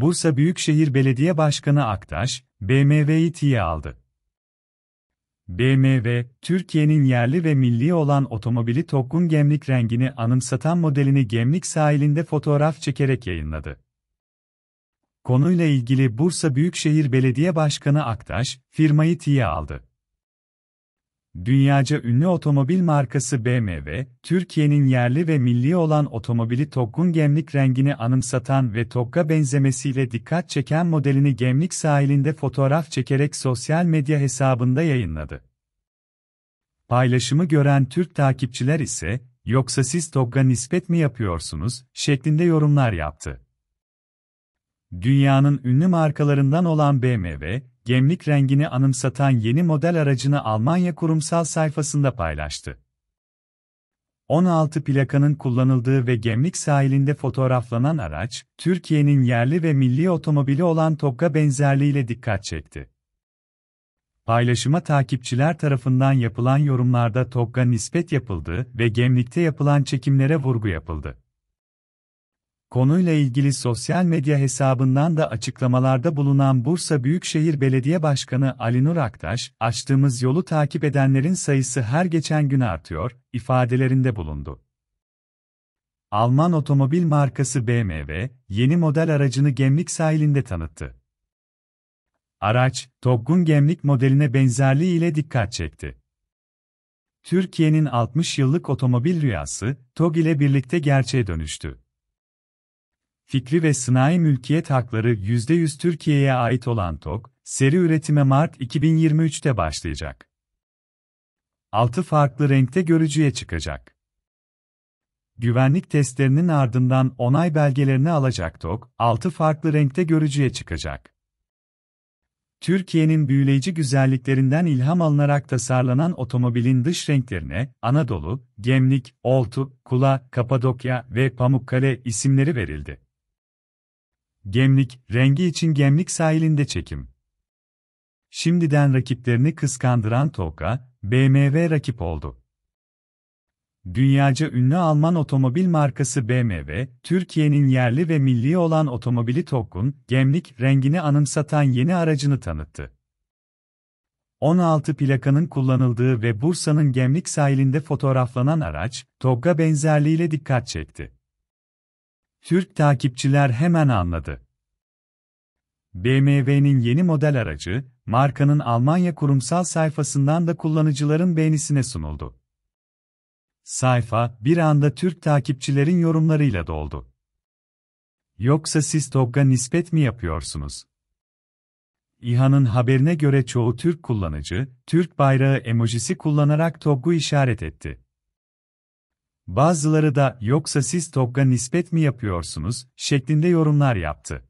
Bursa Büyükşehir Belediye Başkanı Aktaş, BMW'yi tiye aldı. BMW, Türkiye'nin yerli ve milli olan otomobili Tokkun gemlik rengini anımsatan modelini gemlik sahilinde fotoğraf çekerek yayınladı. Konuyla ilgili Bursa Büyükşehir Belediye Başkanı Aktaş, firmayı tiye aldı. Dünyaca ünlü otomobil markası BMW, Türkiye'nin yerli ve milli olan otomobili Tokkun gemlik rengini anımsatan ve Tokk'a benzemesiyle dikkat çeken modelini gemlik sahilinde fotoğraf çekerek sosyal medya hesabında yayınladı. Paylaşımı gören Türk takipçiler ise, yoksa siz Tokk'a nispet mi yapıyorsunuz, şeklinde yorumlar yaptı. Dünyanın ünlü markalarından olan BMW, gemlik rengini anımsatan yeni model aracını Almanya kurumsal sayfasında paylaştı. 16 plakanın kullanıldığı ve gemlik sahilinde fotoğraflanan araç, Türkiye'nin yerli ve milli otomobili olan TOGG'a benzerliğiyle dikkat çekti. Paylaşıma takipçiler tarafından yapılan yorumlarda TOGG'a nispet yapıldı ve gemlikte yapılan çekimlere vurgu yapıldı. Konuyla ilgili sosyal medya hesabından da açıklamalarda bulunan Bursa Büyükşehir Belediye Başkanı Ali Nur Aktaş, açtığımız yolu takip edenlerin sayısı her geçen gün artıyor, ifadelerinde bulundu. Alman otomobil markası BMW, yeni model aracını Gemlik sahilinde tanıttı. Araç, Toggun Gemlik modeline benzerliği ile dikkat çekti. Türkiye'nin 60 yıllık otomobil rüyası, TOG ile birlikte gerçeğe dönüştü fikri ve sınai mülkiyet hakları %100 Türkiye'ye ait olan TOK, seri üretime Mart 2023'te başlayacak. 6 farklı renkte görücüye çıkacak. Güvenlik testlerinin ardından onay belgelerini alacak TOK, 6 farklı renkte görücüye çıkacak. Türkiye'nin büyüleyici güzelliklerinden ilham alınarak tasarlanan otomobilin dış renklerine Anadolu, Gemlik, Oltu, Kula, Kapadokya ve Pamukkale isimleri verildi. Gemlik, rengi için Gemlik sahilinde çekim. Şimdiden rakiplerini kıskandıran Toka, BMW rakip oldu. Dünyaca ünlü Alman otomobil markası BMW, Türkiye'nin yerli ve milli olan otomobili Tokun, gemlik rengini anımsatan yeni aracını tanıttı. 16 plakanın kullanıldığı ve Bursa'nın Gemlik sahilinde fotoğraflanan araç, Togga benzerliğiyle dikkat çekti. Türk takipçiler hemen anladı. BMW'nin yeni model aracı, markanın Almanya kurumsal sayfasından da kullanıcıların beğenisine sunuldu. Sayfa, bir anda Türk takipçilerin yorumlarıyla doldu. Yoksa siz TOGG'a nispet mi yapıyorsunuz? İHA'nın haberine göre çoğu Türk kullanıcı, Türk bayrağı emojisi kullanarak TOGG'u işaret etti. Bazıları da yoksa siz TOGG'a nispet mi yapıyorsunuz şeklinde yorumlar yaptı.